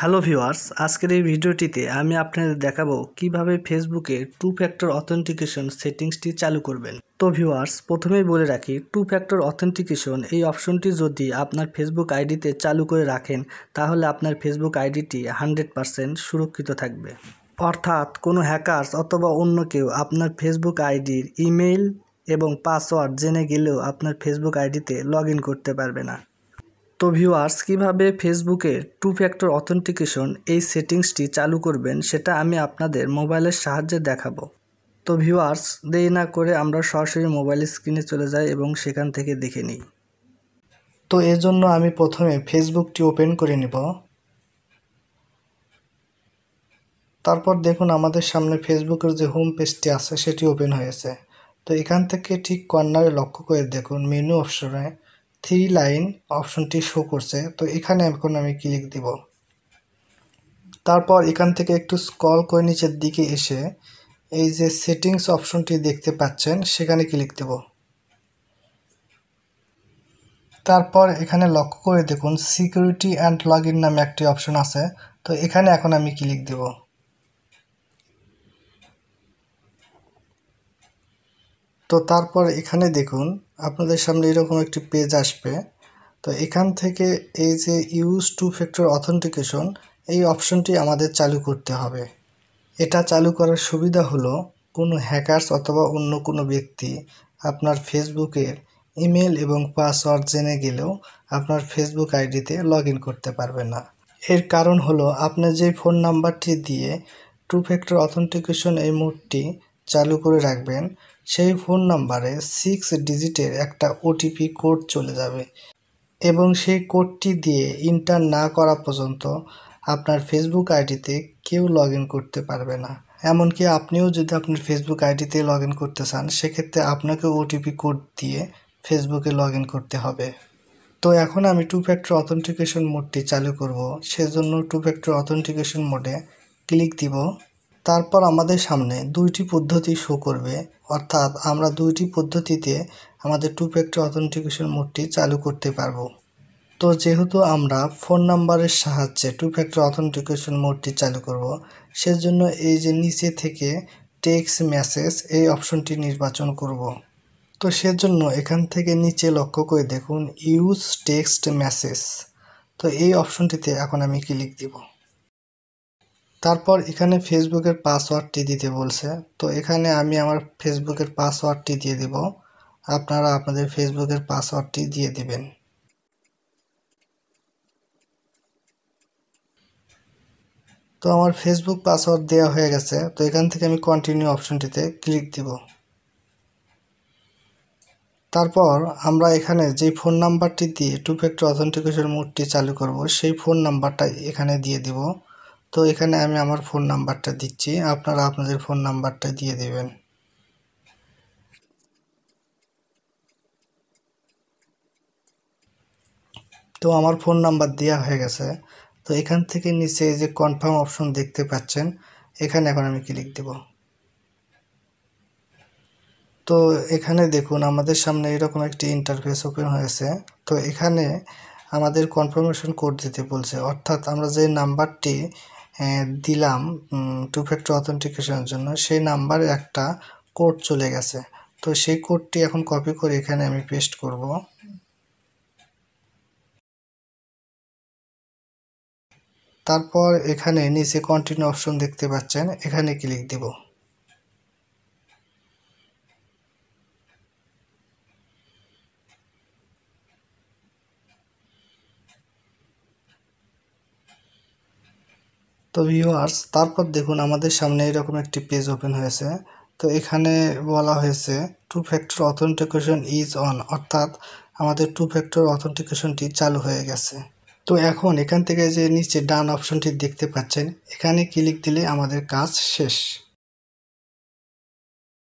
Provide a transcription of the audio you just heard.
Hello viewers আজকের এই ভিডিওটিতে আমি আপনাদের দেখাবো কিভাবে ফেসবুকে টু ফ্যাক্টর অথেন্টিকেশন সেটিংসটি চালু করবেন তো ভিউয়ার্স প্রথমেই বলে রাখি টু ফ্যাক্টর অথেন্টিকেশন এই অপশনটি যদি আপনার ফেসবুক আইডিতে চালু করে রাখেন তাহলে আপনার ফেসবুক আইডিটি হানড্রেড পারসেন্ট সুরক্ষিত থাকবে অর্থাৎ কোনো হ্যাকার্স অথবা অন্য কেউ আপনার ফেসবুক আইডির ইমেইল এবং পাসওয়ার্ড জেনে গেলেও আপনার ফেসবুক আইডিতে লগ করতে পারবে না তো ভিউয়ার্স কীভাবে ফেসবুকে টু ফ্যাক্টর অথেন্টিকেশন এই সেটিংসটি চালু করবেন সেটা আমি আপনাদের মোবাইলের সাহায্যে দেখাবো তো ভিউয়ার্স দেরি না করে আমরা সরাসরি মোবাইল স্ক্রিনে চলে যাই এবং সেখান থেকে দেখে নিই তো এজন্য আমি প্রথমে ফেসবুকটি ওপেন করে নেব তারপর দেখুন আমাদের সামনে ফেসবুকের যে হোম পেজটি আছে সেটি ওপেন হয়েছে তো এখান থেকে ঠিক কর্নারে লক্ষ্য করে দেখুন মেনু অপশনে থ্রি লাইন অপশনটি শো করছে তো এখানে এখন আমি ক্লিক দিব তারপর এখান থেকে একটু স্কল করে নিচের দিকে এসে এই যে সেটিংস অপশনটি দেখতে পাচ্ছেন সেখানে ক্লিক দেব তারপর এখানে লক্ষ্য করে দেখুন সিকিউরিটি অ্যান্ড লগ নামে একটি অপশন আছে তো এখানে এখন আমি ক্লিক দেবো তো তারপর এখানে দেখুন আপনাদের সামনে এরকম একটি পেজ আসবে তো এখান থেকে এই যে ইউজ টু ফ্যাক্টর অথেন্টিকেশন এই অপশনটি আমাদের চালু করতে হবে এটা চালু করার সুবিধা হলো কোনো হ্যাকারস অথবা অন্য কোনো ব্যক্তি আপনার ফেসবুকের ইমেল এবং পাসওয়ার্ড জেনে গেলেও আপনার ফেসবুক আইডিতে লগ করতে পারবে না এর কারণ হলো আপনি যে ফোন নাম্বারটি দিয়ে টু ফ্যাক্টর অথেন্টিকেশন এই মোডটি চালু করে রাখবেন সেই ফোন নাম্বারে সিক্স ডিজিটের একটা ওটিপি কোড চলে যাবে এবং সেই কোডটি দিয়ে ইন্টার না করা পর্যন্ত আপনার ফেসবুক আইডিতে কেউ লগ করতে পারবে না এমনকি আপনিও যদি আপনার ফেসবুক আইডিতে লগ করতে চান সেক্ষেত্রে আপনাকে ওটিপি কোড দিয়ে ফেসবুকে লগ করতে হবে তো এখন আমি টু ফ্যাক্টর অথেন্টিকেশন মোডটি চালু করব সেজন্য টু ফ্যাক্টর অথেন্টিকেশন মোডে ক্লিক দিব তারপর আমাদের সামনে দুইটি পদ্ধতি শো করবে অর্থাৎ আমরা দুইটি পদ্ধতিতে আমাদের টু ফ্যাক্টর অথেন্টিকেশন মোডটি চালু করতে পারবো তো যেহেতু আমরা ফোন নাম্বারের সাহায্যে টু ফ্যাক্টর অথেন্টিকেশন মোডটি চালু করব সেজন্য এই যে নিচে থেকে টেক্সট মেসেজ এই অপশনটি নির্বাচন করব। তো সেজন্য এখান থেকে নিচে লক্ষ্য করে দেখুন ইউজ টেক্সট মেসেজ তো এই অপশনটিতে এখন আমি ক্লিক দিব তারপর এখানে ফেসবুকের পাসওয়ার্ডটি দিতে বলছে তো এখানে আমি আমার ফেসবুকের পাসওয়ার্ডটি দিয়ে দেব আপনারা আপনাদের ফেসবুকের পাসওয়ার্ডটি দিয়ে দেবেন তো আমার ফেসবুক পাসওয়ার্ড দেওয়া হয়ে গেছে তো এখান থেকে আমি কন্টিনিউ অপশনটিতে ক্লিক দিব তারপর আমরা এখানে যে ফোন নাম্বারটি দিয়ে টু ফ্যাক্টর অথেন্টিকেশন মোডটি চালু করব সেই ফোন নাম্বারটা এখানে দিয়ে দেবো তো এখানে আমি আমার ফোন নাম্বারটা দিচ্ছি আপনারা আপনাদের ফোন নাম্বারটা দিয়ে দেবেন তো আমার ফোন নাম্বার দেওয়া হয়ে গেছে তো এখান থেকে নিচে যে কনফার্ম অপশন দেখতে পাচ্ছেন এখানে এখন আমি ক্লিক দেব তো এখানে দেখুন আমাদের সামনে এরকম একটি ইন্টারফেস ওপেন হয়েছে তো এখানে আমাদের কনফার্মেশন কোড দিতে বলছে অর্থাৎ আমরা যে নাম্বারটি হ্যাঁ, দিলাম টু ফ্যাক্টর অথেন্টিকেশনের জন্য সেই নাম্বারে একটা কোড চলে গেছে তো সেই কোডটি এখন কপি করে এখানে আমি পেস্ট করব তারপর এখানে নিচে কন্টিনিউ অপশন দেখতে পাচ্ছেন এখানে ক্লিক দিব তো ভিউয়ার্স তারপর দেখুন আমাদের সামনে এরকম একটি পেজ ওপেন হয়েছে তো এখানে বলা হয়েছে two factor authentication is on অর্থাৎ আমাদের টু ফ্যাক্টর অথেন্টিকেশনটি চালু হয়ে গেছে তো এখন এখান থেকে যে নিচে ডান অপশনটি দেখতে পাচ্ছেন এখানে ক্লিক দিলে আমাদের কাজ শেষ